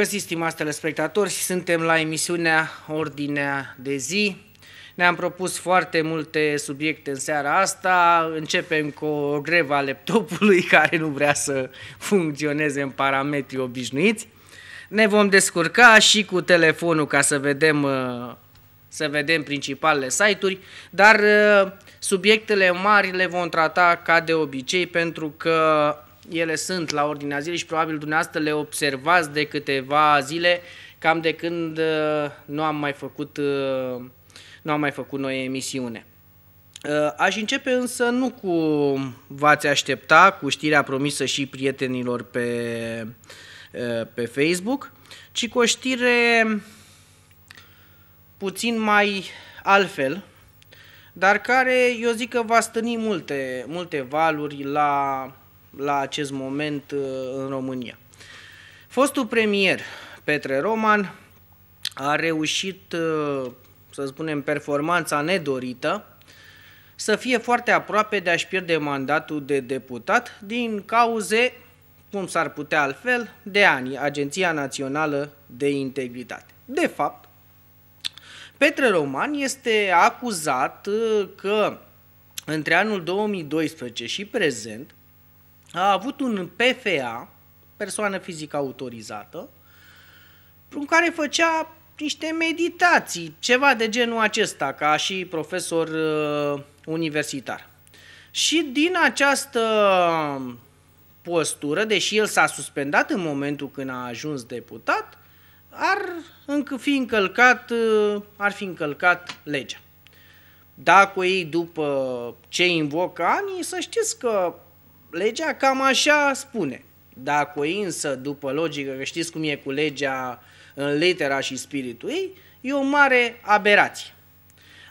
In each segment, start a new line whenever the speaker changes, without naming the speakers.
găsit, stimați telespectatori, suntem la emisiunea Ordinea de zi. Ne-am propus foarte multe subiecte în seara asta. Începem cu o grevă laptopului care nu vrea să funcționeze în parametri obișnuiți. Ne vom descurca și cu telefonul ca să vedem, uh, să vedem principalele site-uri, dar uh, subiectele mari le vom trata ca de obicei pentru că ele sunt la ordinea zilei și probabil dumneavoastră le observați de câteva zile, cam de când uh, nu am mai făcut, uh, nu am mai făcut noi emisiune. Uh, aș începe însă nu cu v-ați aștepta, cu știrea promisă și prietenilor pe, pe Facebook, ci cu o știre puțin mai altfel, dar care eu zic că va stăni multe, multe valuri la la acest moment uh, în România. Fostul premier Petre Roman a reușit, uh, să spunem, performanța nedorită să fie foarte aproape de a-și pierde mandatul de deputat din cauze, cum s-ar putea altfel, de ani, Agenția Națională de Integritate. De fapt, Petre Roman este acuzat uh, că între anul 2012 și prezent a avut un PFA, persoană fizică autorizată, prin care făcea niște meditații, ceva de genul acesta, ca și profesor uh, universitar. Și din această postură, deși el s-a suspendat în momentul când a ajuns deputat, ar încă fi încălcat, uh, ar fi încălcat legea. Dacă ei după ce invocă anii, să știți că legea cam așa spune. Dacă însă, după logică, că știți cum e cu legea în litera și spiritul ei, e o mare aberație.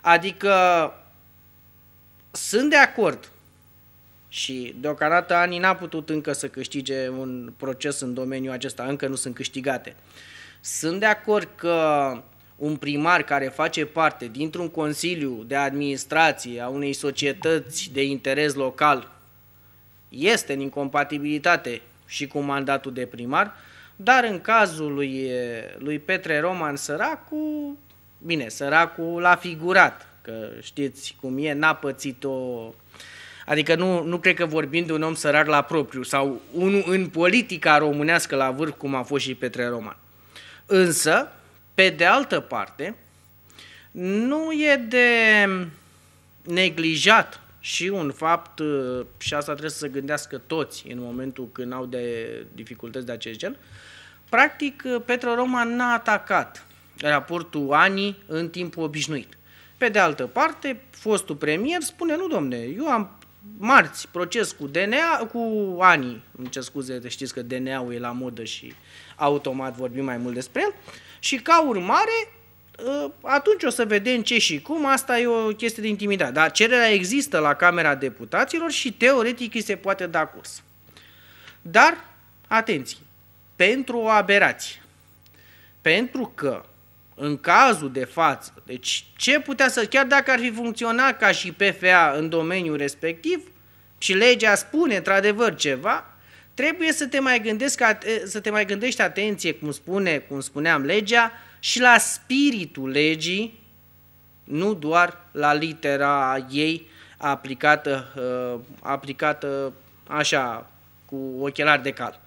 Adică sunt de acord și deocamdată ani n-a putut încă să câștige un proces în domeniul acesta, încă nu sunt câștigate. Sunt de acord că un primar care face parte dintr-un consiliu de administrație a unei societăți de interes local este în incompatibilitate și cu mandatul de primar, dar în cazul lui, lui Petre Roman Săracu, bine, Săracu l-a figurat, că știți cum e, n-a pățit o... Adică nu, nu cred că vorbim de un om sărar la propriu sau unul în politica românească la vârf, cum a fost și Petre Roman. Însă, pe de altă parte, nu e de neglijat și un fapt, uh, și asta trebuie să se gândească toți în momentul când au de dificultăți de acest gen, practic uh, Petro Roma n-a atacat raportul Ani în timpul obișnuit. Pe de altă parte, fostul premier spune, nu domne, eu am marți proces cu DNA, cu Ani. îmi ce scuze, știți că DNA-ul e la modă și automat vorbim mai mult despre el, și ca urmare Ă, atunci o să vedem ce și cum, asta e o chestie de intimitate. Dar cererea există la Camera Deputaților și teoretic îi se poate da curs. Dar, atenție, pentru o aberație. Pentru că, în cazul de față, deci ce putea să, chiar dacă ar fi funcționat ca și PFA în domeniul respectiv, și legea spune într-adevăr ceva, trebuie să te mai, gândesc, să te mai gândești atenție, cum spune, cum spuneam legea, și la spiritul legii, nu doar la litera ei aplicată, uh, aplicată așa cu ochelari de cal.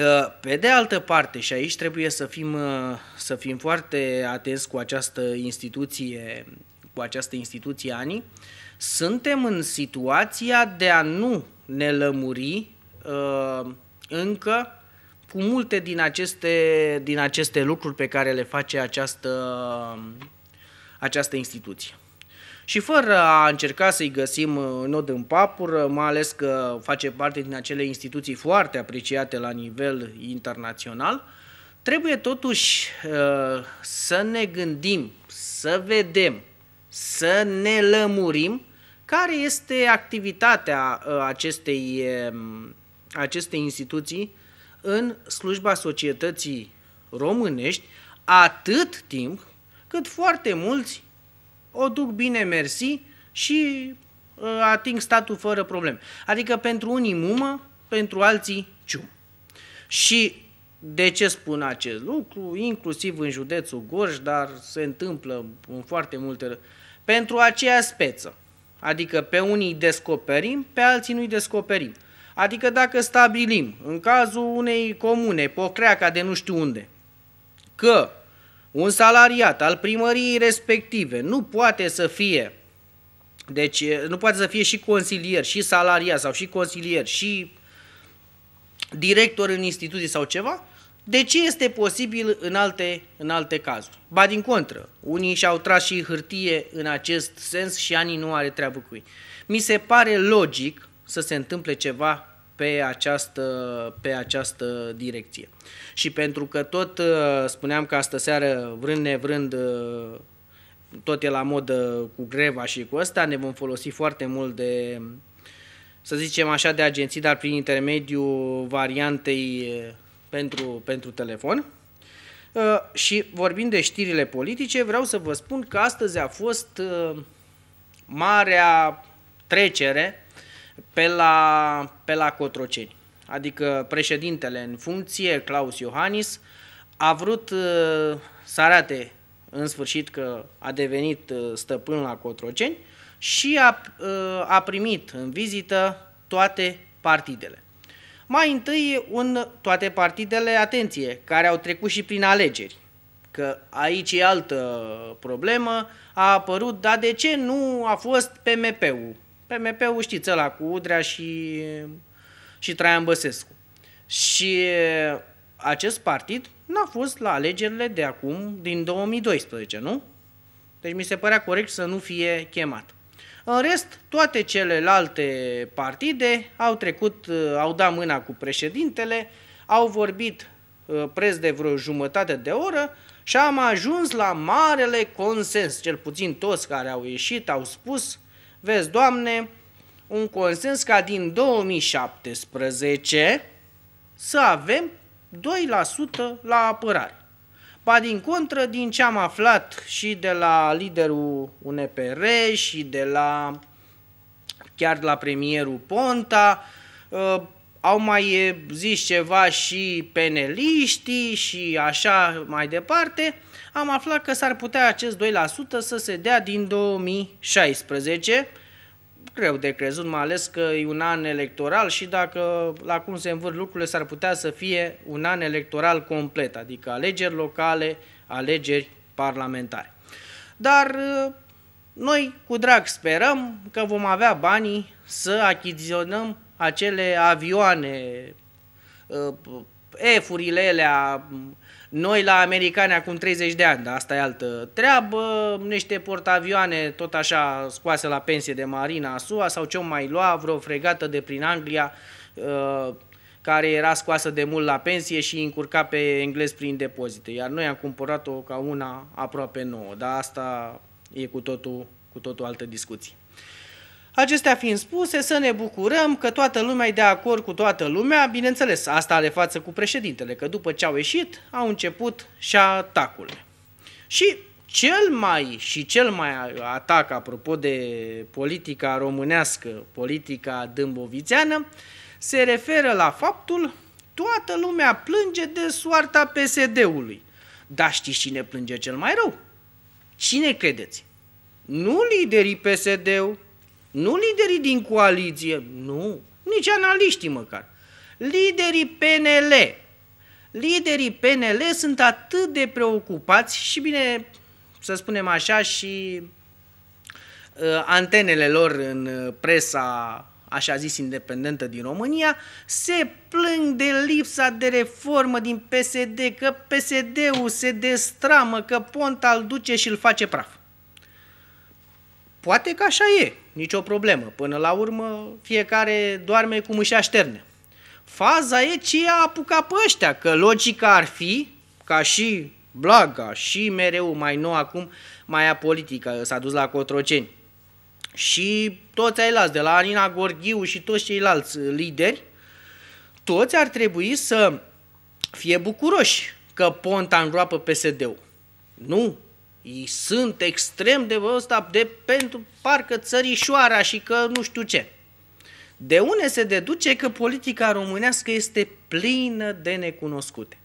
Uh, pe de altă parte, și aici trebuie să fim, uh, să fim foarte atenți cu această instituție, cu această instituție ANI, suntem în situația de a nu ne lămuri încă cu multe din aceste, din aceste lucruri pe care le face această, această instituție. Și fără a încerca să-i găsim nod în papură, mai ales că face parte din acele instituții foarte apreciate la nivel internațional, trebuie totuși uh, să ne gândim, să vedem, să ne lămurim care este activitatea uh, acestei, um, acestei instituții în slujba societății românești atât timp cât foarte mulți o duc bine mersi și uh, ating statul fără probleme. Adică pentru unii mumă, pentru alții cium. Și de ce spun acest lucru? Inclusiv în județul Gorj, dar se întâmplă în foarte multe... Pentru aceea speță. Adică pe unii descoperim, pe alții nu-i descoperim. Adică dacă stabilim, în cazul unei comune, pocreaca de nu știu unde, că un salariat al primăriei respective nu poate să fie deci nu poate să fie și consilier, și salariat sau și consilier, și director în instituții sau ceva, de ce este posibil în alte, în alte cazuri? Ba din contră, unii și-au tras și hârtie în acest sens și anii nu are treabă cu ei. Mi se pare logic să se întâmple ceva pe această, pe această direcție. Și pentru că tot uh, spuneam că astă seară, vrând nevrând, uh, tot e la modă cu greva și cu ăsta, ne vom folosi foarte mult de, să zicem așa, de agenții, dar prin intermediul variantei uh, pentru, pentru telefon. Și vorbind de știrile politice, vreau să vă spun că astăzi a fost marea trecere pe la, pe la Cotroceni. Adică președintele în funcție, Claus Iohannis, a vrut uh, să arate în sfârșit că a devenit uh, stăpân la Cotroceni și a, uh, a primit în vizită toate partidele. Mai întâi, un, toate partidele, atenție, care au trecut și prin alegeri că aici e altă problemă, a apărut, dar de ce nu a fost PMP-ul PMP-ul știți ăla cu Udrea și, și Traian Băsescu. Și acest partid n-a fost la alegerile de acum, din 2012, nu? Deci mi se părea corect să nu fie chemat. În rest, toate celelalte partide au trecut, au dat mâna cu președintele, au vorbit uh, preț de vreo jumătate de oră și am ajuns la marele consens. Cel puțin toți care au ieșit au spus Vezi, Doamne, un consens ca din 2017 să avem 2% la apărare. Ba din contră, din ce am aflat și de la liderul UNPR și de la chiar de la premierul Ponta, ă, au mai zis ceva și peneliștii și așa mai departe, am aflat că s-ar putea acest 2% să se dea din 2016. Greu de crezut, mai ales că e un an electoral și dacă la cum se învârt lucrurile s-ar putea să fie un an electoral complet, adică alegeri locale, alegeri parlamentare. Dar noi cu drag sperăm că vom avea banii să achiziționăm acele avioane, uh, F-urile alea, noi la americani acum 30 de ani, dar asta e altă treabă, niște portavioane tot așa scoase la pensie de marina SUA sau ce mai lua, vreo fregată de prin Anglia uh, care era scoasă de mult la pensie și încurca pe englez prin depozite. Iar noi am cumpărat-o ca una aproape nouă, dar asta e cu totul, cu totul altă discuție. Acestea fiind spuse, să ne bucurăm că toată lumea e de acord cu toată lumea, bineînțeles, asta are față cu președintele, că după ce au ieșit, au început și atacurile. Și cel mai și cel mai atac, apropo de politica românească, politica dâmbovițeană, se referă la faptul toată lumea plânge de soarta PSD-ului. Dar știți cine plânge cel mai rău? Cine credeți? Nu liderii PSD-ul, nu liderii din coaliție, nu, nici analiștii măcar. Liderii PNL. Liderii PNL sunt atât de preocupați și bine, să spunem așa, și uh, antenele lor în presa așa zis independentă din România, se plâng de lipsa de reformă din PSD, că PSD-ul se destramă, că Ponta îl duce și îl face praf. Poate că așa e, nicio problemă. Până la urmă, fiecare doarme cu mâșa șterne. Faza e ce a apucat pe ăștia, că logica ar fi, ca și Blaga și mereu mai nou acum, a Politică s-a dus la Cotroceni. Și toți ceilalți, de la Arina Gorghiu și toți ceilalți lideri, toți ar trebui să fie bucuroși că Ponta îngroapă PSD-ul. Nu, ei sunt extrem de ăsta de pentru parcă țărișoara și că nu știu ce. De unde se deduce că politica românească este plină de necunoscute.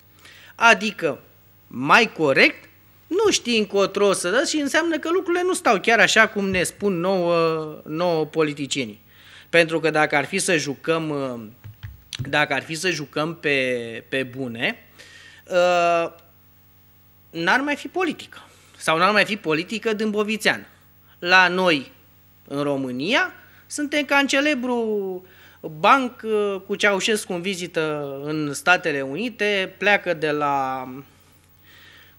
Adică, mai corect, nu știi încotro să dă și înseamnă că lucrurile nu stau chiar așa cum ne spun nouă, nouă politicienii. Pentru că dacă ar fi să jucăm, uh, dacă ar fi să jucăm pe, pe bune, uh, n-ar mai fi politică sau n-ar mai fi politică dâmbovițean. La noi, în România, suntem ca în celebru banc uh, cu Ceaușescu în vizită în Statele Unite, pleacă de la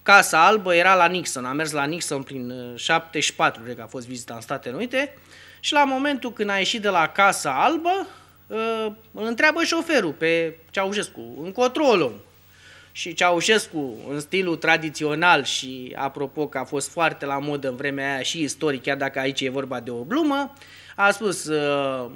Casa Albă, era la Nixon, a mers la Nixon prin 74, uh, cred că a fost vizita în Statele Unite, și la momentul când a ieșit de la Casa Albă, uh, îl întreabă șoferul pe Ceaușescu, încotro control și Ceaușescu, în stilul tradițional și, apropo, că a fost foarte la modă în vremea aia și istoric, chiar dacă aici e vorba de o glumă, a spus, uh,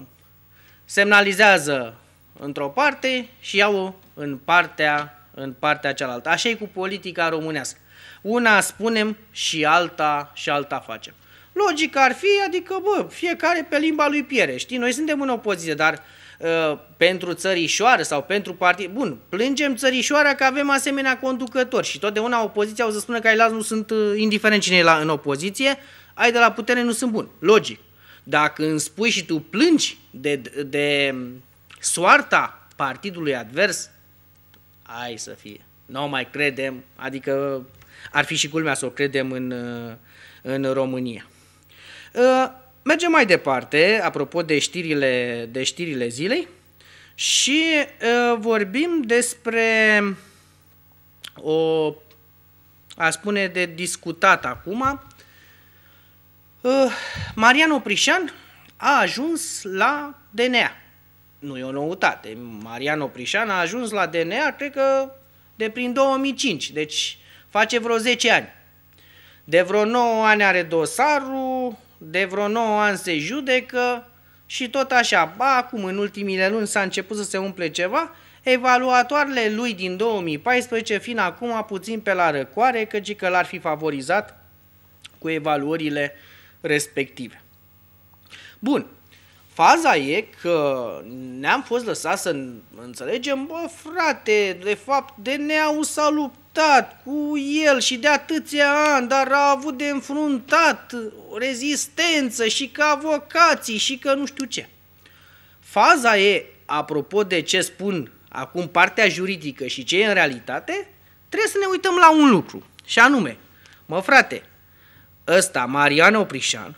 semnalizează într-o parte și iau în partea, în partea cealaltă. Așa e cu politica românească. Una spunem și alta și alta facem. Logica ar fi, adică, bă, fiecare pe limba lui Piere, știi? Noi suntem în opoziție, dar Uh, pentru țărișoară sau pentru partid. Bun, plângem țărișoara că avem asemenea conducători și totdeauna opoziția o să spună că ai las nu sunt uh, indiferent cine e la, în opoziție, ai de la putere nu sunt bun. Logic. Dacă îmi spui și tu plângi de, de soarta partidului advers, ai să fie. Nu o mai credem, adică ar fi și culmea să o credem în, uh, în România. Uh, Mergem mai departe, apropo de știrile, de știrile zilei, și uh, vorbim despre o, a spune, de discutat acum. Uh, Marian Oprișan a ajuns la DNA. Nu e o noutate. Marian Oprișan a ajuns la DNA, cred că de prin 2005, deci face vreo 10 ani. De vreo 9 ani are dosarul, de vreo 9 ani se judecă și tot așa, ba, acum în ultimile luni s-a început să se umple ceva, evaluatoarele lui din 2014 fiind acum puțin pe la răcoare, căci că l-ar fi favorizat cu evaluările respective. Bun, faza e că ne-am fost lăsați să înțelegem, bă, frate, de fapt, DNA-ul s-a luptat luptat cu el și de atâția ani, dar a avut de înfruntat rezistență și că avocații și că nu știu ce. Faza e, apropo de ce spun acum partea juridică și ce e în realitate, trebuie să ne uităm la un lucru. Și anume, mă frate, ăsta, Marian Oprișan,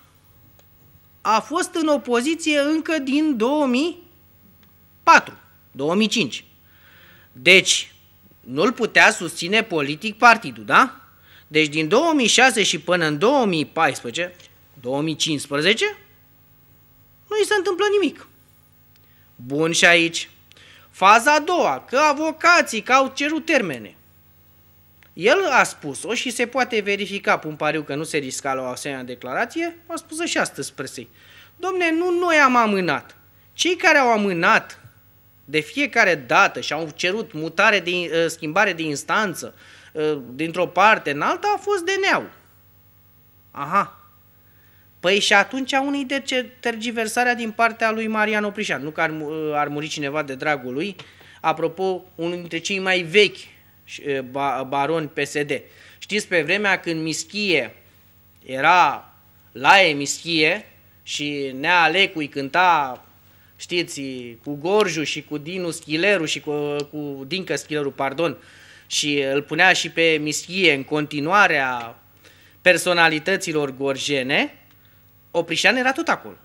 a fost în opoziție încă din 2004, 2005. Deci, nu-l putea susține politic partidul, da? Deci din 2006 și până în 2014, 2015, nu i se întâmplă nimic. Bun și aici. Faza a doua, că avocații, că au cerut termene. El a spus-o și se poate verifica, pun pariu că nu se risca la o asemenea declarație, a spus-o și astăzi presei. Domne, nu noi am amânat. Cei care au amânat de fiecare dată și au cerut mutare de, uh, schimbare de instanță uh, dintr-o parte în alta a fost de neau. Aha. Păi și atunci a unii de tergiversarea din partea lui Marian Oprișan. Nu că ar, uh, ar muri cineva de dragul lui. Apropo, unul dintre cei mai vechi baroni PSD. Știți, pe vremea când Mischie era la Mischie și Nea Alecui cânta știți, cu Gorju și cu Dinu Schileru și cu, cu Dincă Schileru, pardon, și îl punea și pe Mischie în continuarea personalităților gorjene, Oprișan era tot acolo.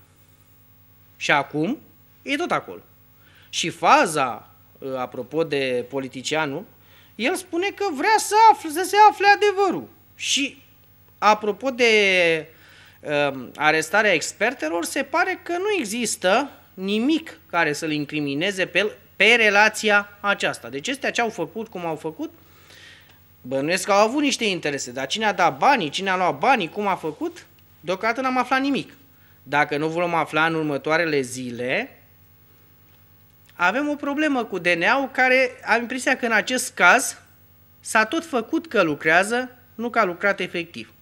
Și acum e tot acolo. Și faza, ă, apropo de politicianul, el spune că vrea să, afle, să se afle adevărul. Și apropo de uh, arestarea expertelor, se pare că nu există nimic care să-l incrimineze pe, pe relația aceasta. Deci este ce au făcut, cum au făcut, bănuiesc că au avut niște interese, dar cine a dat banii, cine a luat banii, cum a făcut, deocamdată n-am aflat nimic. Dacă nu vom afla în următoarele zile, avem o problemă cu DNA-ul care am impresia că în acest caz s-a tot făcut că lucrează, nu că a lucrat efectiv.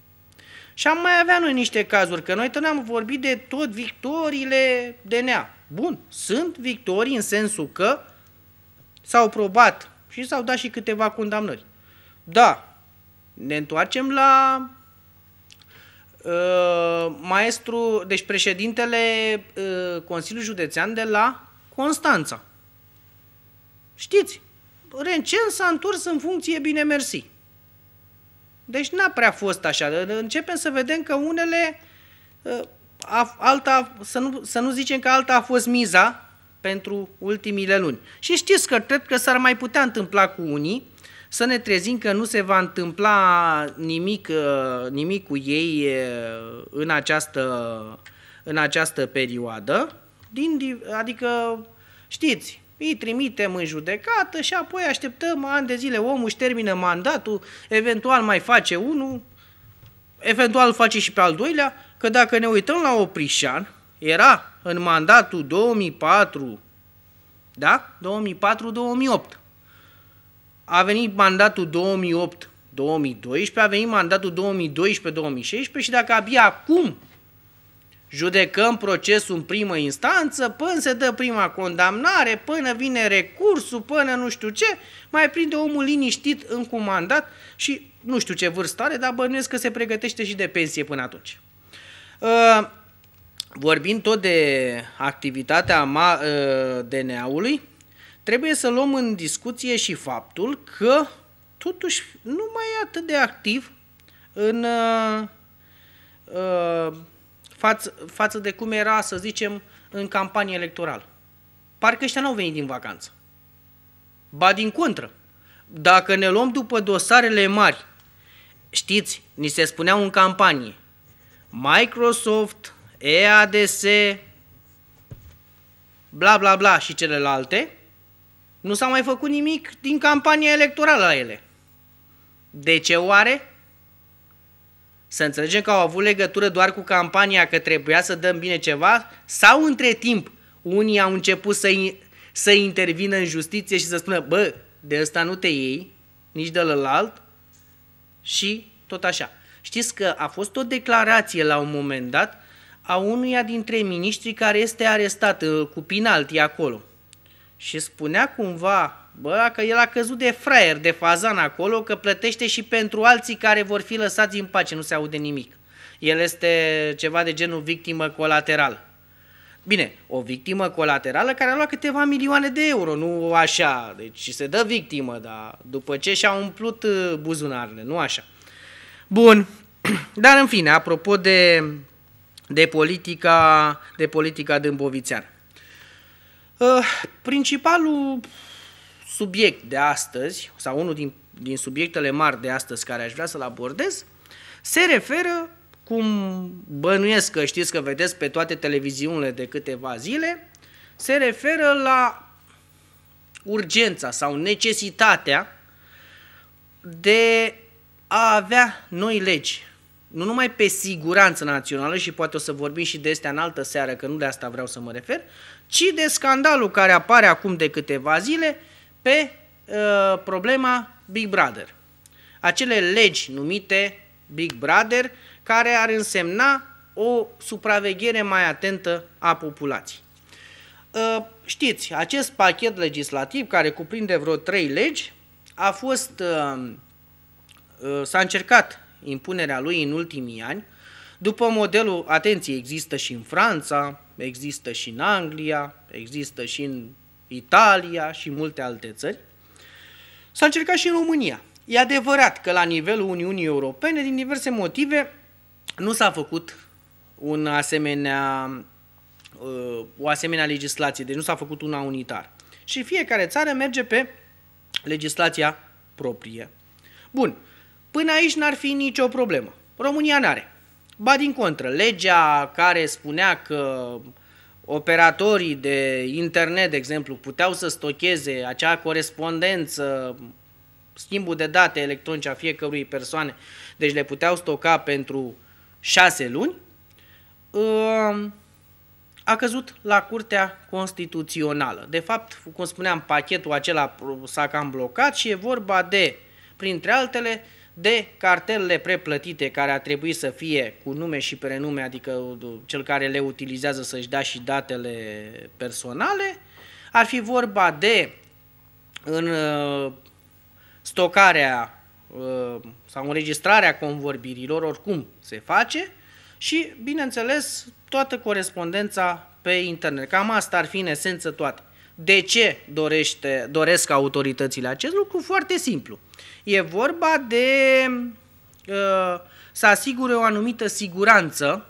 Și am mai avea noi niște cazuri, că noi tot am vorbit de tot victoriile DNA. Bun, sunt victorii în sensul că s-au probat și s-au dat și câteva condamnări. Da, ne întoarcem la uh, maestru, deci președintele uh, Consiliului Județean de la Constanța. Știți, Rencen s-a întors în funcție bine mersi. Deci n-a prea fost așa. Începem să vedem că unele uh, a, alta, să, nu, să nu zicem că alta a fost miza pentru ultimile luni. Și știți că cred că s-ar mai putea întâmpla cu unii, să ne trezim că nu se va întâmpla nimic, uh, nimic cu ei uh, în această, în această perioadă, din, adică știți, îi trimitem în judecată și apoi așteptăm ani de zile, omul își termină mandatul, eventual mai face unul, eventual face și pe al doilea că dacă ne uităm la Oprișan, era în mandatul 2004, da? 2004-2008. A venit mandatul 2008-2012, a venit mandatul 2012-2016 și dacă abia acum judecăm procesul în primă instanță, până se dă prima condamnare, până vine recursul, până nu știu ce, mai prinde omul liniștit în comandat și nu știu ce vârstă are, dar bănuiesc că se pregătește și de pensie până atunci. Uh, vorbind tot de activitatea uh, DNA-ului, trebuie să luăm în discuție și faptul că totuși nu mai e atât de activ în uh, față, față de cum era, să zicem, în campanie electorală. Parcă ăștia n-au venit din vacanță. Ba din contră, dacă ne luăm după dosarele mari, știți, ni se spunea în campanie, Microsoft, EADS, bla bla bla și celelalte, nu s-a mai făcut nimic din campania electorală la ele. De ce oare? Să înțelegem că au avut legătură doar cu campania că trebuia să dăm bine ceva sau între timp unii au început să, să intervină în justiție și să spună bă, de ăsta nu te iei, nici de ălălalt și tot așa. Știți că a fost o declarație la un moment dat a unuia dintre miniștri care este arestat uh, cu penalti acolo. Și spunea cumva, bă, că el a căzut de fraier, de fazan acolo, că plătește și pentru alții care vor fi lăsați în pace, nu se aude nimic. El este ceva de genul victimă colaterală. Bine, o victimă colaterală care a luat câteva milioane de euro, nu așa. Deci se dă victimă, dar după ce și-a umplut uh, buzunarele, nu așa. Bun, Dar în fine, apropo de, de, politica, de politica dâmbovițeană. Uh, principalul subiect de astăzi, sau unul din, din subiectele mari de astăzi care aș vrea să-l abordez, se referă, cum bănuiesc că știți că vedeți pe toate televiziunile de câteva zile, se referă la urgența sau necesitatea de a avea noi legi nu numai pe siguranță națională, și poate o să vorbim și de astea în altă seară, că nu de asta vreau să mă refer, ci de scandalul care apare acum de câteva zile pe uh, problema Big Brother. Acele legi numite Big Brother, care ar însemna o supraveghere mai atentă a populației. Uh, știți, acest pachet legislativ, care cuprinde vreo trei legi, a fost, uh, uh, s-a încercat impunerea lui în ultimii ani, după modelul, atenție, există și în Franța, există și în Anglia, există și în Italia și multe alte țări, s-a încercat și în România. E adevărat că la nivelul Uniunii Europene, din diverse motive, nu s-a făcut un asemenea, uh, o asemenea legislație, deci nu s-a făcut una unitar. Și fiecare țară merge pe legislația proprie. Bun, Până aici n-ar fi nicio problemă. România n-are. Ba din contră, legea care spunea că operatorii de internet, de exemplu, puteau să stocheze acea corespondență, schimbul de date electronice a fiecărui persoane, deci le puteau stoca pentru șase luni, uh, a căzut la Curtea Constituțională. De fapt, cum spuneam, pachetul acela s-a cam blocat și e vorba de, printre altele, de cartelele preplătite care ar trebui să fie cu nume și prenume, adică cel care le utilizează să-și dea și datele personale, ar fi vorba de în uh, stocarea uh, sau înregistrarea convorbirilor, oricum se face, și, bineînțeles, toată corespondența pe internet. Cam asta ar fi în esență toate. De ce dorește, doresc autoritățile acest lucru? Foarte simplu. E vorba de uh, să asigure o anumită siguranță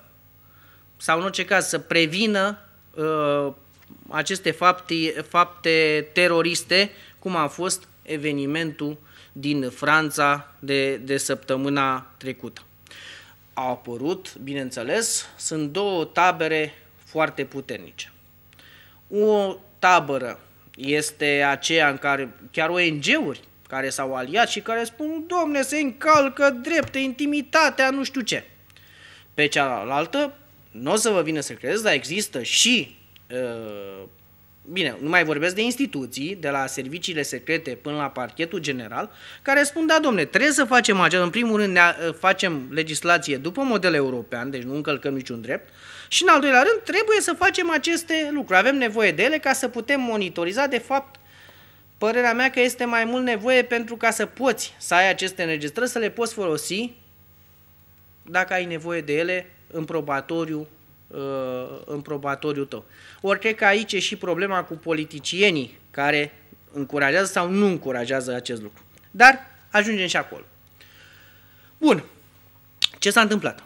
sau în orice caz să prevină uh, aceste fapte, fapte teroriste, cum a fost evenimentul din Franța de, de săptămâna trecută. Au apărut, bineînțeles, sunt două tabere foarte puternice. O tabără este aceea în care chiar ONG-uri care s-au aliat și care spun, domne, se încalcă drepte, intimitatea, nu știu ce. Pe cealaltă, nu o să vă vină să credeți, dar există și, uh, bine, nu mai vorbesc de instituții, de la serviciile secrete până la parchetul general, care spun, da, domne, trebuie să facem acest, în primul rând ne uh, facem legislație după model european, deci nu încălcăm niciun drept, și în al doilea rând trebuie să facem aceste lucruri, avem nevoie de ele ca să putem monitoriza, de fapt, Părerea mea că este mai mult nevoie pentru ca să poți să ai aceste înregistrări, să le poți folosi dacă ai nevoie de ele în probatoriu, uh, în probatoriu tău. Ori cred că aici e și problema cu politicienii care încurajează sau nu încurajează acest lucru. Dar ajungem și acolo. Bun. Ce s-a întâmplat?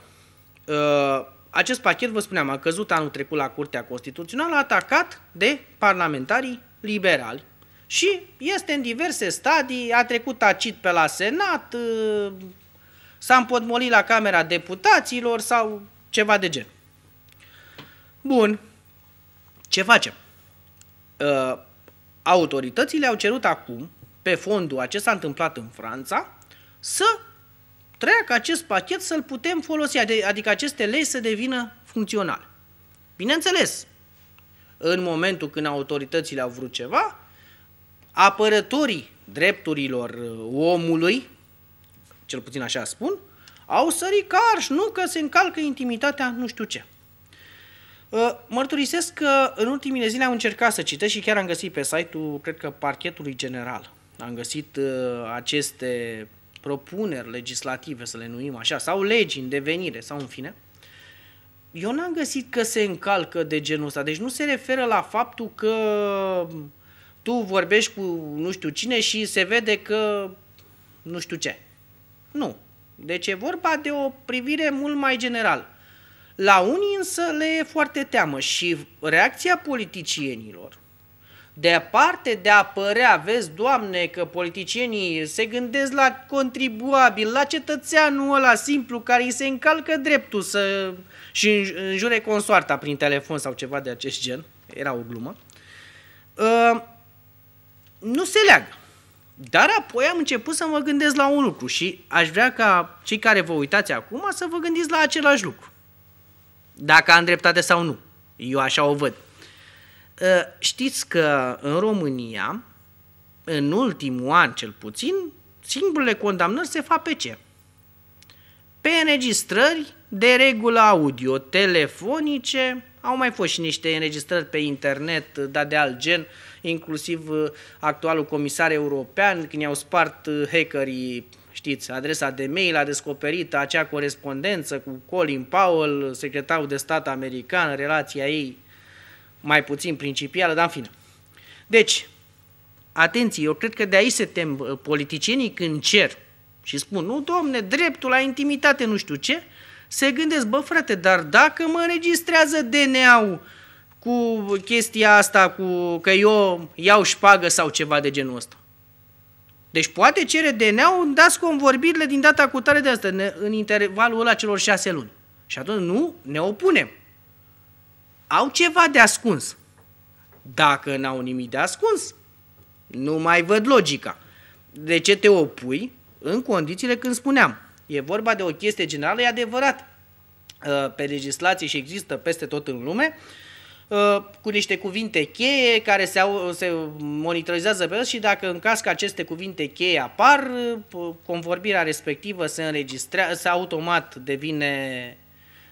Uh, acest pachet, vă spuneam, a căzut anul trecut la Curtea Constituțională, atacat de parlamentarii liberali și este în diverse stadii, a trecut acit pe la Senat, ă, s-a împotmolit la Camera Deputaților sau ceva de gen. Bun, ce facem? Ă, autoritățile au cerut acum, pe fondul a ce s-a întâmplat în Franța, să treacă acest pachet să-l putem folosi, adică aceste lei să devină funcționale. Bineînțeles, în momentul când autoritățile au vrut ceva, apărătorii drepturilor uh, omului, cel puțin așa spun, au sărit ca arș, nu că se încalcă intimitatea, nu știu ce. Uh, mărturisesc că în ultimile zile am încercat să citesc și chiar am găsit pe site-ul, cred că, parchetului general. Am găsit uh, aceste propuneri legislative, să le numim așa, sau legi în devenire, sau în fine. Eu n-am găsit că se încalcă de genul ăsta. Deci nu se referă la faptul că uh, tu vorbești cu nu știu cine și se vede că nu știu ce. Nu. Deci e vorba de o privire mult mai generală. La unii însă le e foarte teamă și reacția politicienilor De parte de a părea, vezi, doamne, că politicienii se gândesc la contribuabil, la cetățeanul ăla simplu care îi se încalcă dreptul să și înjure consoarta prin telefon sau ceva de acest gen, era o glumă, uh, nu se leagă. Dar apoi am început să mă gândesc la un lucru și aș vrea ca cei care vă uitați acum să vă gândiți la același lucru. Dacă am dreptate sau nu. Eu așa o văd. Ă, știți că în România, în ultimul an cel puțin, singurele condamnări se fac pe ce? Pe înregistrări de regulă audio, telefonice, au mai fost și niște înregistrări pe internet, dar de alt gen, uh, inclusiv uh, actualul comisar european, când i-au spart uh, hackerii știți, adresa de mail a descoperit acea corespondență cu Colin Powell, secretarul de stat american, relația ei mai puțin principială, dar în fine. Deci, atenție, eu cred că de aici se tem uh, politicienii când cer și spun, nu domne, dreptul la intimitate, nu știu ce, se gândesc, bă frate, dar dacă mă înregistrează DNA-ul cu chestia asta, cu că eu iau șpagă sau ceva de genul ăsta. Deci poate cere DNA-ul dați DASCOM vorbirile din data cu tare de asta, în intervalul ăla celor șase luni. Și atunci nu, ne opunem. Au ceva de ascuns. Dacă n-au nimic de ascuns, nu mai văd logica. De ce te opui în condițiile când spuneam? E vorba de o chestie generală, e adevărat. Ă, pe legislație și există peste tot în lume, uh, Uh, cu niște cuvinte cheie care se, au, se monitorizează pe și dacă în caz că aceste cuvinte cheie apar, uh, convorbirea respectivă se înregistrează, se automat devine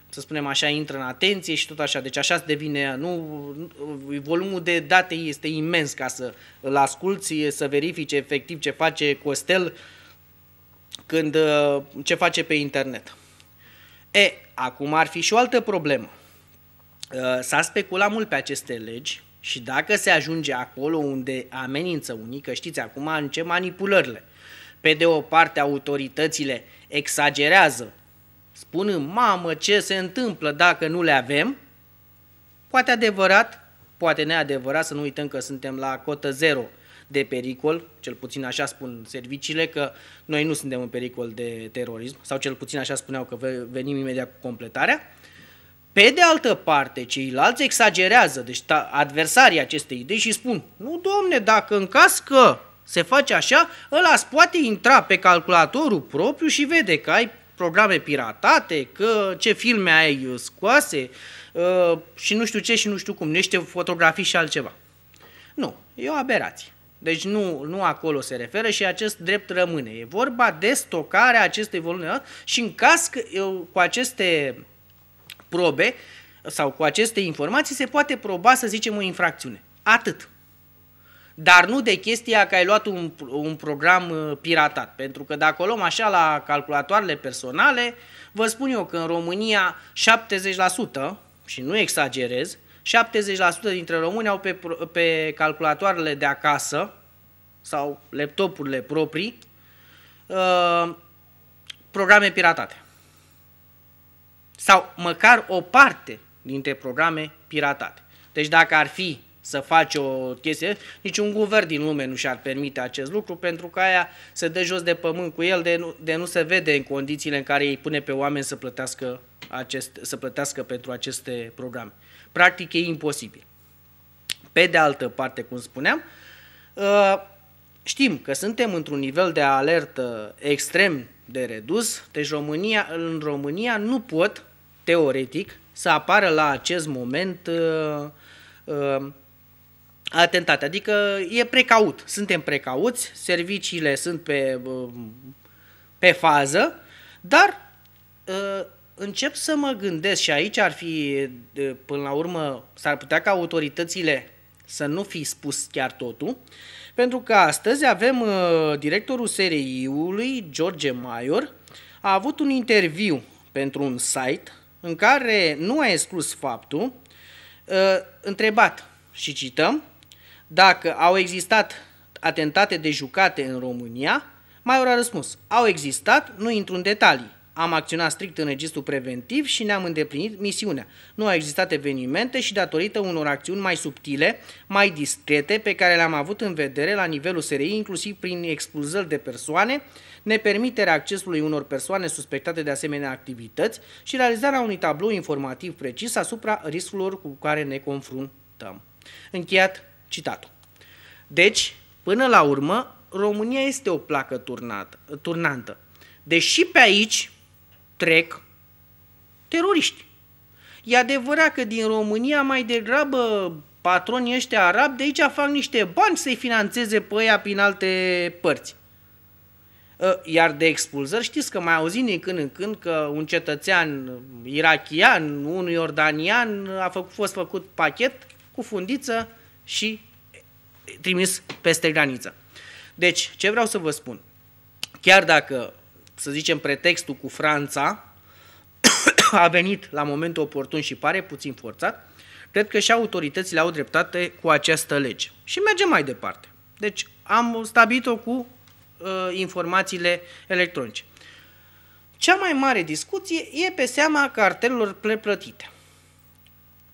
să spunem așa, intră în atenție și tot așa. Deci așa se devine, nu, volumul de date este imens ca să îl asculți, să verifice efectiv ce face Costel când, uh, ce face pe internet. E, acum ar fi și o altă problemă Uh, s-a speculat mult pe aceste legi și dacă se ajunge acolo unde amenință unii, că știți acum în ce manipulările, pe de o parte autoritățile exagerează, spunând, mamă, ce se întâmplă dacă nu le avem, poate adevărat, poate neadevărat, să nu uităm că suntem la cotă zero de pericol, cel puțin așa spun serviciile, că noi nu suntem în pericol de terorism, sau cel puțin așa spuneau că venim imediat cu completarea, pe de altă parte, ceilalți exagerează, deci adversarii acestei idei și spun, nu domne, dacă în caz că se face așa, ăla poate intra pe calculatorul propriu și vede că ai programe piratate, că ce filme ai uh, scoase uh, și nu știu ce și nu știu cum, niște fotografii și altceva. Nu, e o aberație. Deci nu, nu acolo se referă și acest drept rămâne. E vorba de stocarea acestei volume da? și în caz că eu, cu aceste probe sau cu aceste informații se poate proba, să zicem, o infracțiune. Atât. Dar nu de chestia că ai luat un, un program uh, piratat. Pentru că dacă o luăm așa la calculatoarele personale, vă spun eu că în România 70%, și nu exagerez, 70% dintre români au pe, pe calculatoarele de acasă sau laptopurile proprii uh, programe piratate sau măcar o parte dintre programe piratate. Deci dacă ar fi să faci o chestie, niciun guvern din lume nu și-ar permite acest lucru pentru că aia se dă jos de pământ cu el de nu, de nu se vede în condițiile în care îi pune pe oameni să plătească, acest, să plătească pentru aceste programe. Practic e imposibil. Pe de altă parte, cum spuneam, uh, știm că suntem într-un nivel de alertă extrem de redus, deci România, în România nu pot teoretic, să apară la acest moment uh, uh, atentate. Adică e precaut, suntem precauți, serviciile sunt pe, uh, pe fază, dar uh, încep să mă gândesc și aici ar fi, uh, până la urmă, s-ar putea ca autoritățile să nu fi spus chiar totul, pentru că astăzi avem uh, directorul SRI-ului, George Maior, a avut un interviu pentru un site în care nu a exclus faptul, ă, întrebat și cităm, dacă au existat atentate de jucate în România, Maior a răspuns, au existat, nu intru în detalii. Am acționat strict în registru preventiv și ne-am îndeplinit misiunea. Nu au existat evenimente și datorită unor acțiuni mai subtile, mai discrete, pe care le-am avut în vedere la nivelul SRI, inclusiv prin expulzări de persoane, nepermiterea accesului unor persoane suspectate de asemenea activități și realizarea unui tablou informativ precis asupra riscurilor cu care ne confruntăm. Încheiat citatul. Deci, până la urmă, România este o placă turnată, turnantă. Deși pe aici trec teroriști. E adevărat că din România mai degrabă patronii ăștia arabi de aici fac niște bani să-i financeze pe ăia prin alte părți. Ă, iar de expulzări știți că mai auzim din când în când că un cetățean irachian, un iordanian a făcut, fost făcut pachet cu fundiță și trimis peste graniță. Deci, ce vreau să vă spun? Chiar dacă să zicem, pretextul cu Franța a venit la momentul oportun și pare puțin forțat, cred că și autoritățile au dreptate cu această lege. Și mergem mai departe. Deci am stabilit-o cu uh, informațiile electronice. Cea mai mare discuție e pe seama cartelelor preplătite.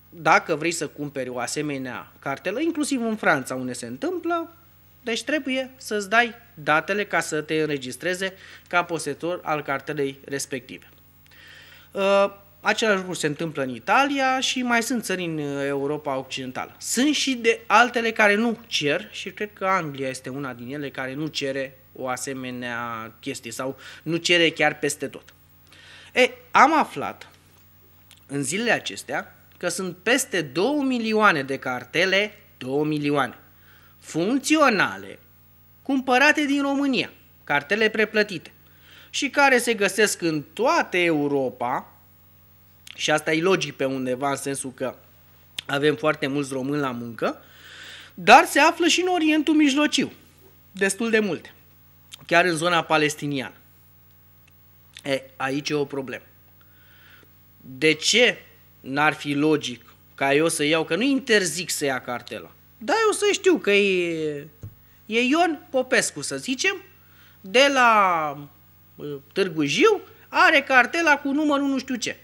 Dacă vrei să cumperi o asemenea cartelă, inclusiv în Franța unde se întâmplă, deci trebuie să-ți dai datele ca să te înregistreze ca posetor al cartelei respective. Uh, același lucru se întâmplă în Italia și mai sunt țări în uh, Europa Occidentală. Sunt și de altele care nu cer și cred că Anglia este una din ele care nu cere o asemenea chestie sau nu cere chiar peste tot. E, am aflat în zilele acestea că sunt peste 2 milioane de cartele, 2 milioane, funcționale cumpărate din România, cartele preplătite, și care se găsesc în toată Europa, și asta e logic pe undeva, în sensul că avem foarte mulți români la muncă, dar se află și în Orientul Mijlociu, destul de multe, chiar în zona palestiniană. E, aici e o problemă. De ce n-ar fi logic ca eu să iau, că nu interzic să ia cartela, da, eu să știu că e, e Ion Popescu, să zicem, de la Târgu Jiu, are cartela cu numărul nu știu ce.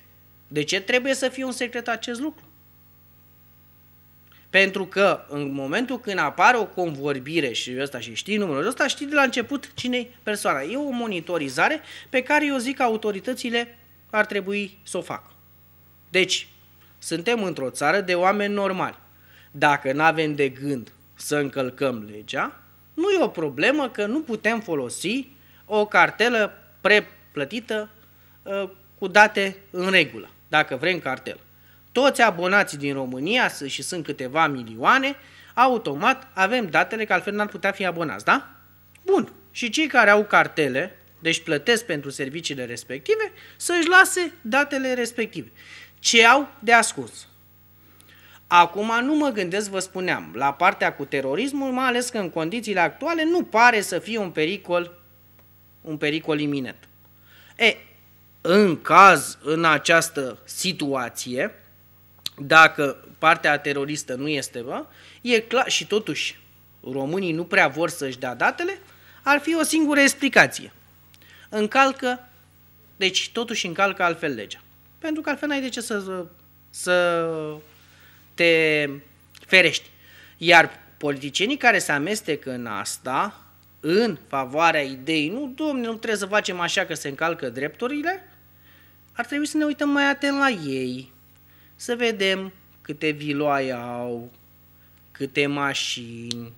De ce trebuie să fie un secret acest lucru? Pentru că în momentul când apare o convorbire și ăsta și știi numărul ăsta, știi de la început cine e persoana. E o monitorizare pe care eu zic că autoritățile ar trebui să o facă. Deci, suntem într-o țară de oameni normali dacă nu avem de gând să încălcăm legea, nu e o problemă că nu putem folosi o cartelă preplătită uh, cu date în regulă, dacă vrem cartelă. Toți abonații din România, și sunt câteva milioane, automat avem datele, că altfel n-ar putea fi abonați, da? Bun. Și cei care au cartele, deci plătesc pentru serviciile respective, să-și lase datele respective. Ce au de ascuns? Acum nu mă gândesc, vă spuneam, la partea cu terorismul, mai ales că în condițiile actuale nu pare să fie un pericol, un pericol iminent. E, în caz, în această situație, dacă partea teroristă nu este, bă, e clar, și totuși românii nu prea vor să-și dea datele, ar fi o singură explicație. Încalcă, deci totuși încalcă altfel legea. Pentru că altfel n-ai de ce să, să te ferești. Iar politicienii care se amestecă în asta, în favoarea ideii, nu, domne, nu trebuie să facem așa că se încalcă drepturile, ar trebui să ne uităm mai atent la ei, să vedem câte viloaie au, câte mașini,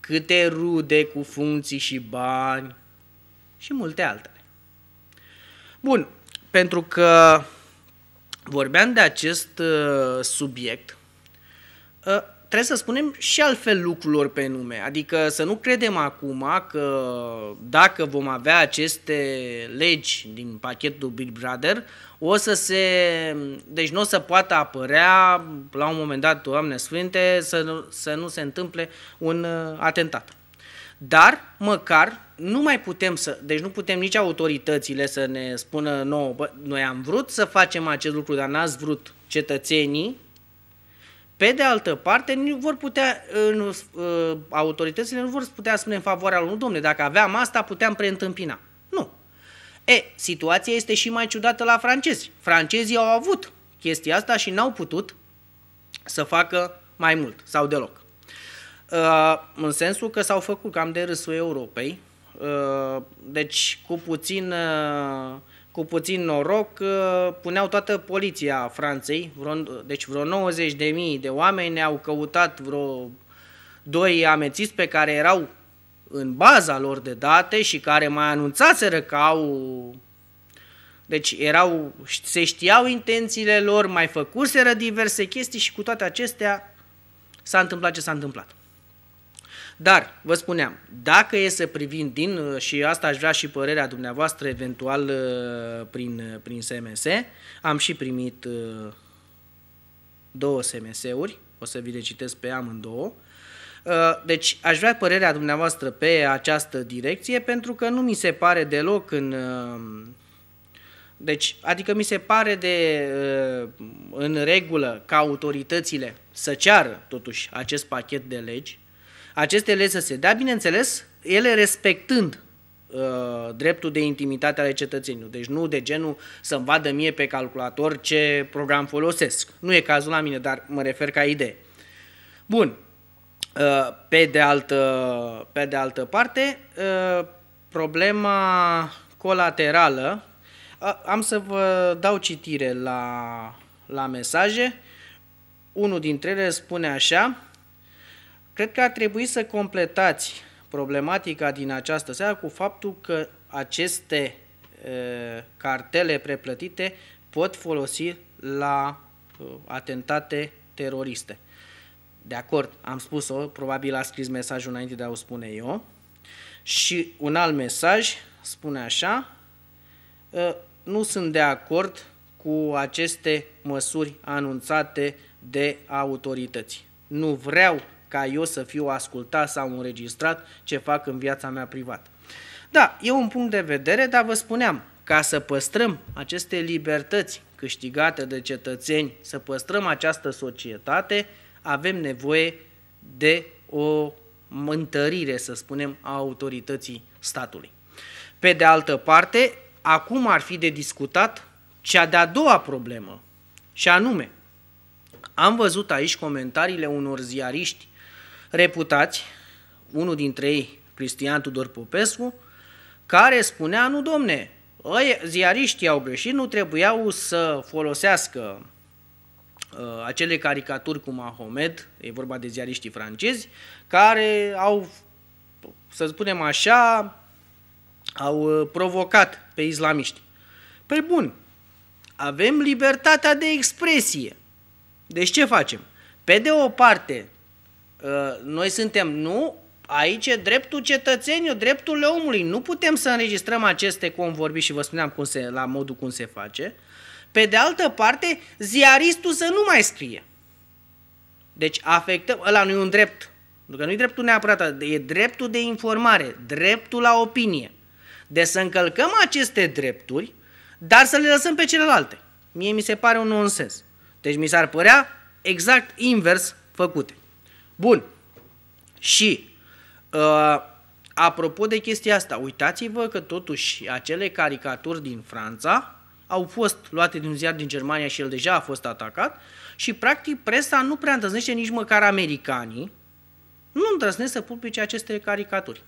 câte rude cu funcții și bani și multe altele. Bun, pentru că vorbeam de acest uh, subiect, uh, trebuie să spunem și altfel lucrurilor pe nume. Adică să nu credem acum că dacă vom avea aceste legi din pachetul Big Brother, o să se... Deci nu o să poată apărea la un moment dat, Doamne Sfinte, să nu, să nu se întâmple un uh, atentat dar măcar nu mai putem să, deci nu putem nici autoritățile să ne spună nouă, bă, noi am vrut să facem acest lucru, dar n-ați vrut cetățenii, pe de altă parte, nu vor putea, ă, nu, ă, autoritățile nu vor putea spune în favoarea lui, domne, dacă aveam asta, puteam preîntâmpina. Nu. E, situația este și mai ciudată la francezi. Francezii au avut chestia asta și n-au putut să facă mai mult sau deloc. Uh, în sensul că s-au făcut cam de râsul Europei, uh, deci cu puțin, uh, cu puțin noroc puneau toată poliția Franței, deci vreo 90.000 de oameni au căutat vreo doi amețiți pe care erau în baza lor de date și care mai anunțaseră că au deci erau, se știau intențiile lor, mai făcuseră diverse chestii și cu toate acestea s-a întâmplat ce s-a întâmplat. Dar, vă spuneam, dacă e să privim din, uh, și asta aș vrea și părerea dumneavoastră eventual uh, prin, uh, prin SMS, am și primit două SMS-uri, o să vi le citesc pe amândouă, deci aș vrea părerea dumneavoastră pe această direcție pentru că nu mi se pare deloc în... Deci, adică mi se pare de în regulă ca autoritățile să ceară totuși acest pachet de legi, aceste legi să se dea, bineînțeles, ele respectând uh, dreptul de intimitate ale cetățenilor. Deci nu de genul să-mi vadă mie pe calculator ce program folosesc. Nu e cazul la mine, dar mă refer ca idee. Bun. Uh, pe de altă, pe de altă parte, uh, problema colaterală, am să vă dau citire la, la mesaje. Unul dintre ele spune așa, Cred că ar trebui să completați problematica din această seară cu faptul că aceste e, cartele preplătite pot folosi la e, atentate teroriste. De acord, am spus-o, probabil a scris mesajul înainte de a o spune eu. Și un alt mesaj spune așa, e, nu sunt de acord cu aceste măsuri anunțate de autorități. Nu vreau ca eu să fiu ascultat sau înregistrat ce fac în viața mea privată. Da, e un punct de vedere, dar vă spuneam, ca să păstrăm aceste libertăți câștigate de cetățeni, să păstrăm această societate, avem nevoie de o întărire, să spunem, a autorității statului. Pe de altă parte, acum ar fi de discutat cea de-a doua problemă, și anume, am văzut aici comentariile unor ziariști reputați, unul dintre ei, Cristian Tudor Popescu, care spunea, nu domne, ei, ziariștii au greșit, nu trebuiau să folosească uh, acele caricaturi cu Mahomed, e vorba de ziariștii francezi, care au, să spunem așa, au uh, provocat pe islamiști. Păi bun, avem libertatea de expresie. Deci ce facem? Pe de o parte, Ă, noi suntem, nu, aici e dreptul cetățenilor, dreptul omului. Nu putem să înregistrăm aceste convorbi și vă spuneam cum se, la modul cum se face. Pe de altă parte, ziaristul să nu mai scrie. Deci afectăm, ăla nu e un drept. Pentru că nu e dreptul neapărat, e dreptul de informare, dreptul la opinie. Deci să încălcăm aceste drepturi, dar să le lăsăm pe celelalte. Mie mi se pare un nonsens. Deci mi s-ar părea exact invers făcute. Bun. Și uh, apropo de chestia asta, uitați-vă că totuși acele caricaturi din Franța au fost luate din ziar din Germania și el deja a fost atacat și practic presa nu prea îndrăznește nici măcar americanii, nu îndrăznește să publice aceste caricaturi.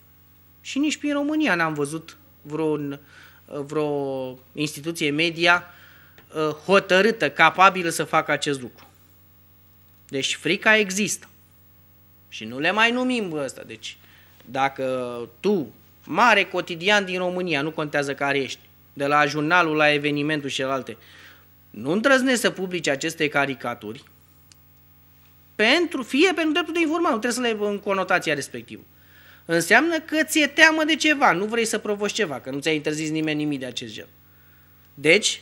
Și nici prin România n-am văzut vreo, vreo instituție media uh, hotărâtă, capabilă să facă acest lucru. Deci frica există. Și nu le mai numim ăsta. Deci, dacă tu, mare cotidian din România, nu contează care ești, de la jurnalul la evenimentul și alte, nu îndrăznești să publici aceste caricaturi, pentru, fie pentru dreptul de informare, nu trebuie să le în conotația respectivă. Înseamnă că ți-e teamă de ceva, nu vrei să provoști ceva, că nu ți-a interzis nimeni nimic de acest gen. Deci,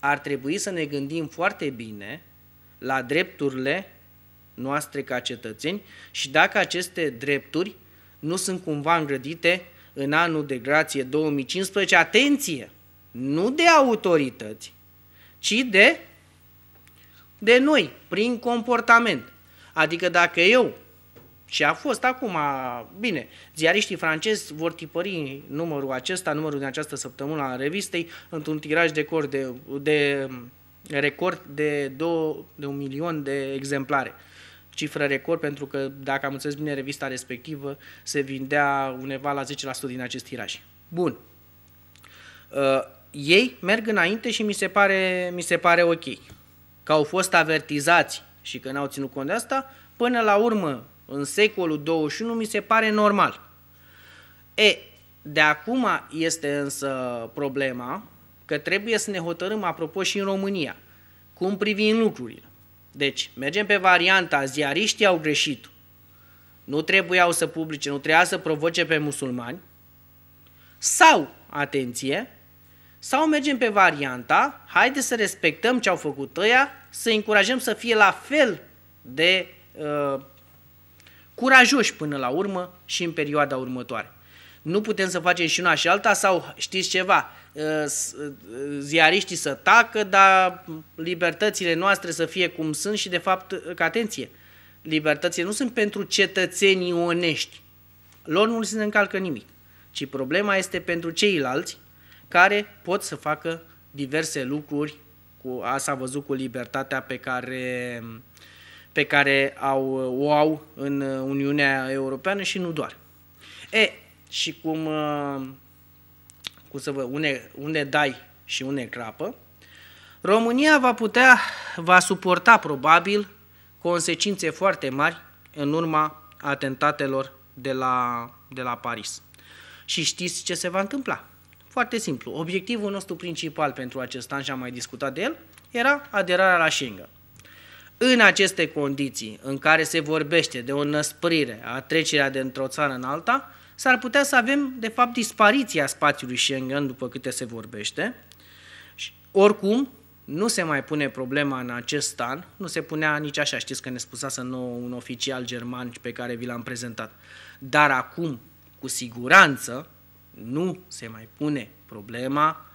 ar trebui să ne gândim foarte bine la drepturile noastre ca cetățeni și dacă aceste drepturi nu sunt cumva îngrădite în anul de grație 2015, atenție, nu de autorități, ci de, de noi, prin comportament. Adică dacă eu, și a fost acum, bine, ziariștii francezi vor tipări numărul acesta, numărul din această săptămână a revistei, într-un tiraj de, cor de, de record de, două, de un milion de exemplare cifră record, pentru că, dacă am înțeles bine, revista respectivă se vindea undeva la 10% din acest tiraj. Bun. Uh, ei merg înainte și mi se pare, mi se pare ok. Că au fost avertizați și că n-au ținut cont de asta, până la urmă, în secolul 21, mi se pare normal. E, de acum este însă problema că trebuie să ne hotărâm, apropo, și în România, cum privim lucrurile. Deci, mergem pe varianta, ziariștii au greșit. Nu trebuiau să publice, nu trebuia să provoce pe musulmani. Sau, atenție, sau mergem pe varianta, haide să respectăm ce au făcut ăia, să încurajăm să fie la fel de uh, curajoși până la urmă și în perioada următoare nu putem să facem și una și alta sau știți ceva, ă, ă, ziariștii să tacă, dar libertățile noastre să fie cum sunt și de fapt, că atenție, libertățile nu sunt pentru cetățenii onești. Lor nu se încalcă nimic, ci problema este pentru ceilalți care pot să facă diverse lucruri cu, a s-a văzut cu libertatea pe care, pe care au, o au în Uniunea Europeană și nu doar. E, și cum, uh, cum să vă, une, une dai și une crapă, România va putea, va suporta probabil consecințe foarte mari în urma atentatelor de la, de la Paris. Și știți ce se va întâmpla? Foarte simplu. Obiectivul nostru principal pentru acest an, și am mai discutat de el, era aderarea la Schengen. În aceste condiții în care se vorbește de o năsprire a trecerea de într-o țară în alta, s-ar putea să avem, de fapt, dispariția spațiului Schengen, după câte se vorbește. Și, oricum, nu se mai pune problema în acest an, nu se punea nici așa, știți că ne spusase nu un oficial german pe care vi l-am prezentat. Dar acum, cu siguranță, nu se mai pune problema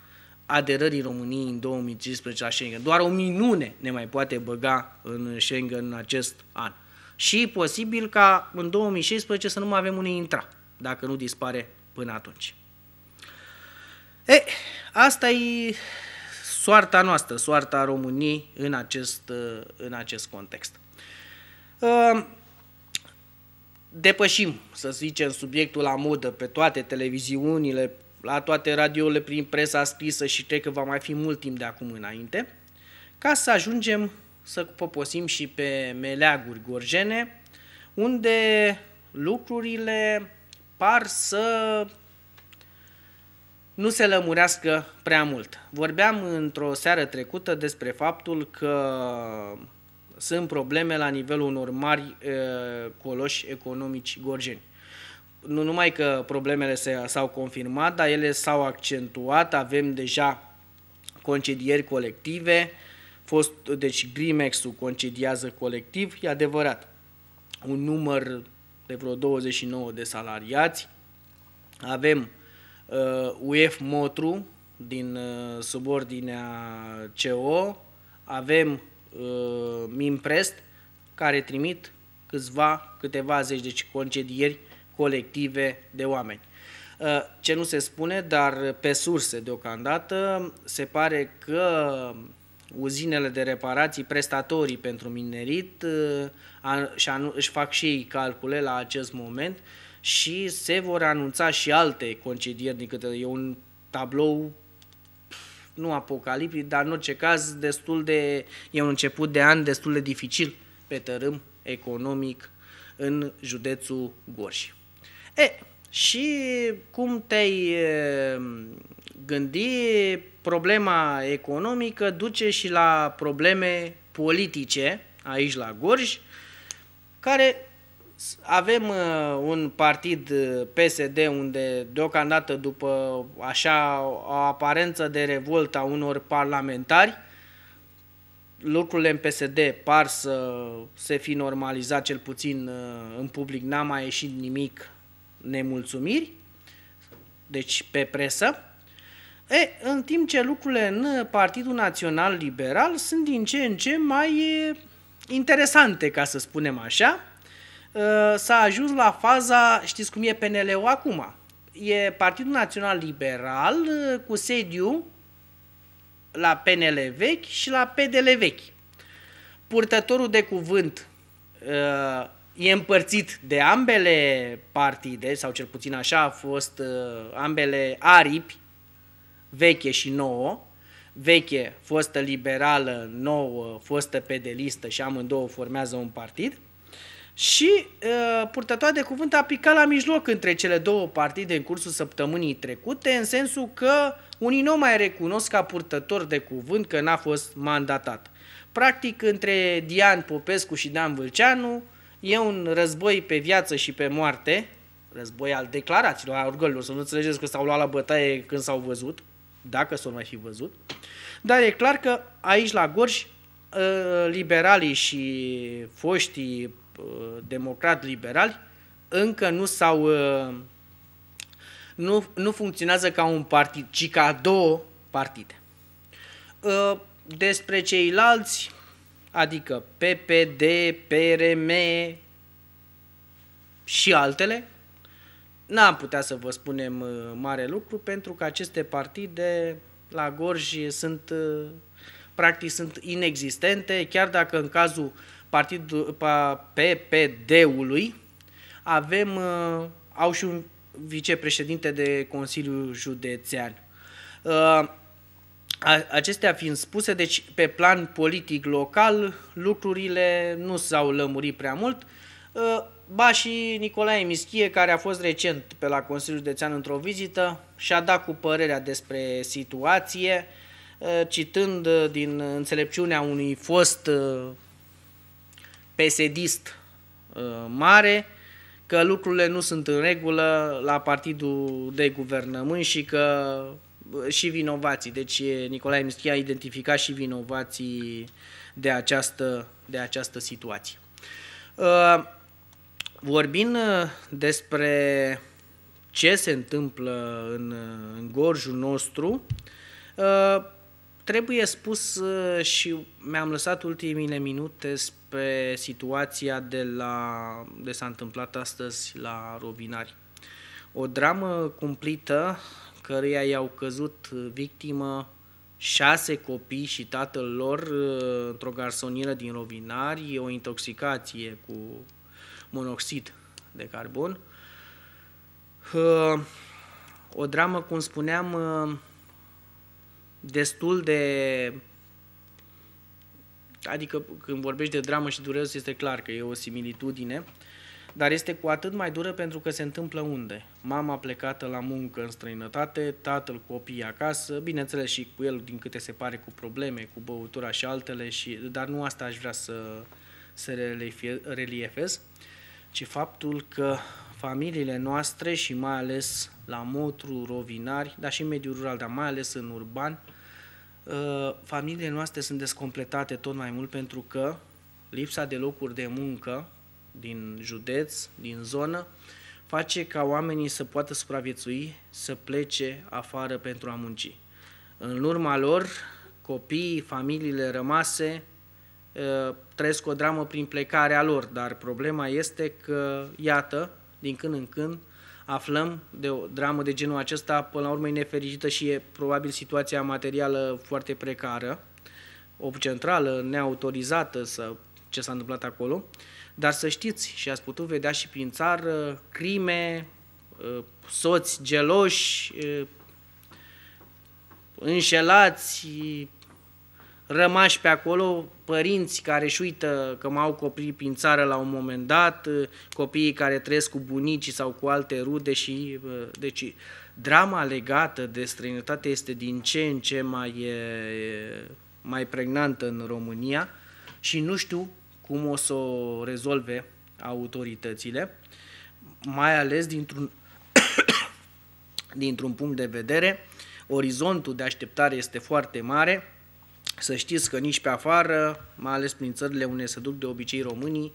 aderării României în 2015 la Schengen. Doar o minune ne mai poate băga în Schengen în acest an. Și posibil ca în 2016 să nu mai avem unde intra dacă nu dispare până atunci. E, asta e soarta noastră, soarta României în acest, în acest context. Ehm, depășim, să zicem, subiectul la modă pe toate televiziunile, la toate radiole prin presa scrisă și cred că va mai fi mult timp de acum înainte, ca să ajungem să poposim și pe meleaguri gorjene, unde lucrurile par să nu se lămurească prea mult. Vorbeam într-o seară trecută despre faptul că sunt probleme la nivelul unor mari e, coloși economici gorjeni. Nu numai că problemele s-au confirmat, dar ele s-au accentuat, avem deja concedieri colective, fost, deci Grimex-ul concediază colectiv, e adevărat, un număr de vreo 29 de salariați. Avem uh, UEF Motru din uh, subordinea CO, avem uh, Mimprest care trimit câțiva, câteva zeci, deci concedieri colective de oameni. Uh, ce nu se spune, dar pe surse deocamdată se pare că uzinele de reparații, prestatorii pentru minerit, uh, și își fac și ei calcule la acest moment și se vor anunța și alte concedieri din câte e un tablou nu apocaliptic, dar în orice caz destul de, e un început de an destul de dificil pe tărâm economic în județul Gorj. E, și cum te-ai gândi problema economică duce și la probleme politice aici la Gorj, care avem uh, un partid uh, PSD unde deocamdată după așa o aparență de revoltă a unor parlamentari, lucrurile în PSD par să se fi normalizat cel puțin uh, în public, n-a mai ieșit nimic nemulțumiri, deci pe presă. E, în timp ce lucrurile în Partidul Național Liberal sunt din ce în ce mai interesante, ca să spunem așa, s-a ajuns la faza, știți cum e PNL-ul acum, e Partidul Național Liberal cu sediu la PNL vechi și la PDL vechi. Purtătorul de cuvânt e împărțit de ambele partide, sau cel puțin așa a fost ambele aripi veche și nouă, veche fostă liberală, nouă fostă pedelistă și amândouă formează un partid, și uh, purtătoarea de cuvânt a picat la mijloc între cele două partide în cursul săptămânii trecute, în sensul că unii nu mai recunosc ca purtător de cuvânt că n-a fost mandatat. Practic, între Dian Popescu și Dan Vâlceanu e un război pe viață și pe moarte, război al declarațiilor, al orgolilor, să nu înțelegeți că s-au luat la bătaie când s-au văzut, dacă s-o mai fi văzut. Dar e clar că aici la Gorj, ă, liberalii și foștii ă, democrat-liberali încă nu s-au ă, nu, nu funcționează ca un partid, ci ca două partide. Despre ceilalți, adică PPD, PRM și altele, n-am putea să vă spunem uh, mare lucru pentru că aceste partide la Gorj sunt uh, practic sunt inexistente, chiar dacă în cazul partidul PPD-ului avem uh, au și un vicepreședinte de Consiliu Județean. Acestea fiind spuse, deci pe plan politic local lucrurile nu s-au lămurit prea mult Ba și Nicolae Mischie, care a fost recent pe la Consiliul Județean într-o vizită și-a dat cu părerea despre situație, uh, citând uh, din înțelepciunea unui fost uh, pesedist mare că lucrurile nu sunt în regulă la partidul de guvernământ și că și vinovații. Deci Nicolae Mischie a identificat și vinovații de această, de această situație. Vorbind uh, despre ce se întâmplă în, uh, în gorjul nostru, uh, trebuie spus și mi-am lăsat ultimile minute spre situația de la de s-a întâmplat astăzi la Rovinari. O dramă cumplită căreia i-au căzut victimă șase copii și tatăl lor într-o garsonieră din Rovinari, o intoxicație cu monoxid de carbon. O dramă, cum spuneam, destul de... Adică când vorbești de dramă și dureros este clar că e o similitudine, dar este cu atât mai dură pentru că se întâmplă unde? Mama plecată la muncă în străinătate, tatăl copiii acasă, bineînțeles și cu el din câte se pare cu probleme, cu băutura și altele, și, dar nu asta aș vrea să, să reliefez ci faptul că familiile noastre și mai ales la Motru, Rovinari, dar și în mediul rural, dar mai ales în urban, ă, familiile noastre sunt descompletate tot mai mult pentru că lipsa de locuri de muncă din județ, din zonă, face ca oamenii să poată supraviețui, să plece afară pentru a munci. În urma lor, copiii, familiile rămase Uh, trăiesc o dramă prin plecarea lor, dar problema este că, iată, din când în când aflăm de o dramă de genul acesta, până la urmă e nefericită și e probabil situația materială foarte precară, o centrală neautorizată să ce s-a întâmplat acolo, dar să știți și ați putut vedea și prin țară crime, uh, soți geloși, uh, înșelați, rămași pe acolo, părinți care își uită că m au copii prin țară la un moment dat, copiii care trăiesc cu bunicii sau cu alte rude și deci drama legată de străinătate este din ce în ce mai, mai pregnantă în România și nu știu cum o să o rezolve autoritățile, mai ales dintr-un, dintr-un punct de vedere, orizontul de așteptare este foarte mare, să știți că nici pe afară, mai ales prin țările unde se duc de obicei românii,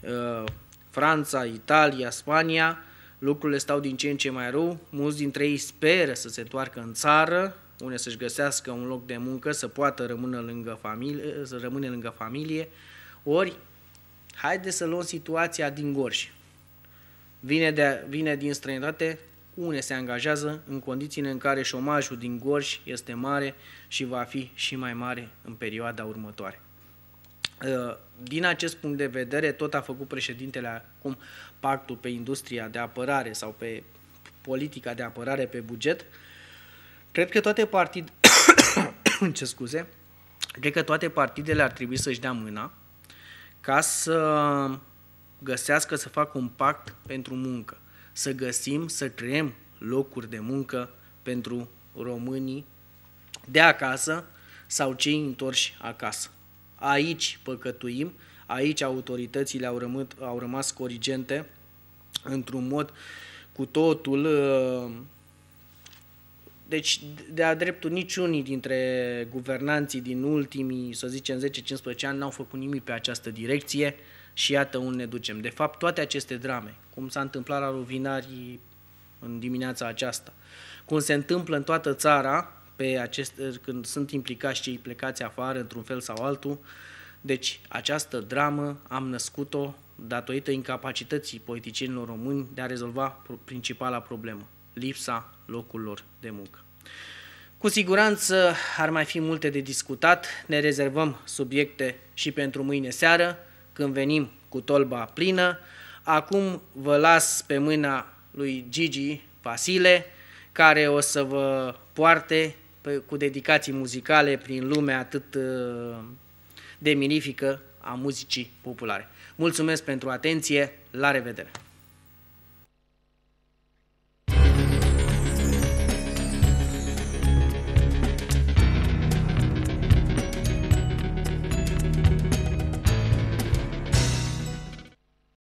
uh, Franța, Italia, Spania, lucrurile stau din ce în ce mai rău. Mulți dintre ei speră să se întoarcă în țară, unde să-și găsească un loc de muncă, să poată rămână lângă familie, să rămâne lângă familie. Ori, haide să luăm situația din gorș. Vine, de, vine din străinătate, une se angajează în condițiile în care șomajul din Gorj este mare și va fi și mai mare în perioada următoare. Uh, din acest punct de vedere, tot a făcut președintele acum pactul pe industria de apărare sau pe politica de apărare pe buget. Cred că toate partid... Ce scuze? Cred că toate partidele ar trebui să-și dea mâna ca să găsească să facă un pact pentru muncă să găsim, să creăm locuri de muncă pentru românii de acasă sau cei întorși acasă. Aici păcătuim, aici autoritățile au, rămât, au rămas corigente într-un mod cu totul. Uh, deci, de-a dreptul, niciunii dintre guvernanții din ultimii, să zicem, 10-15 ani n-au făcut nimic pe această direcție și iată unde ne ducem. De fapt, toate aceste drame, cum s-a întâmplat la ruvinari în dimineața aceasta, cum se întâmplă în toată țara, pe acest, când sunt implicați cei plecați afară, într-un fel sau altul, deci această dramă am născut-o datorită incapacității politicienilor români de a rezolva principala problemă, lipsa locurilor de muncă. Cu siguranță ar mai fi multe de discutat, ne rezervăm subiecte și pentru mâine seară când venim cu tolba plină. Acum vă las pe mâna lui Gigi Vasile, care o să vă poarte pe, cu dedicații muzicale prin lumea atât uh, de minifică a muzicii populare. Mulțumesc pentru atenție, la revedere!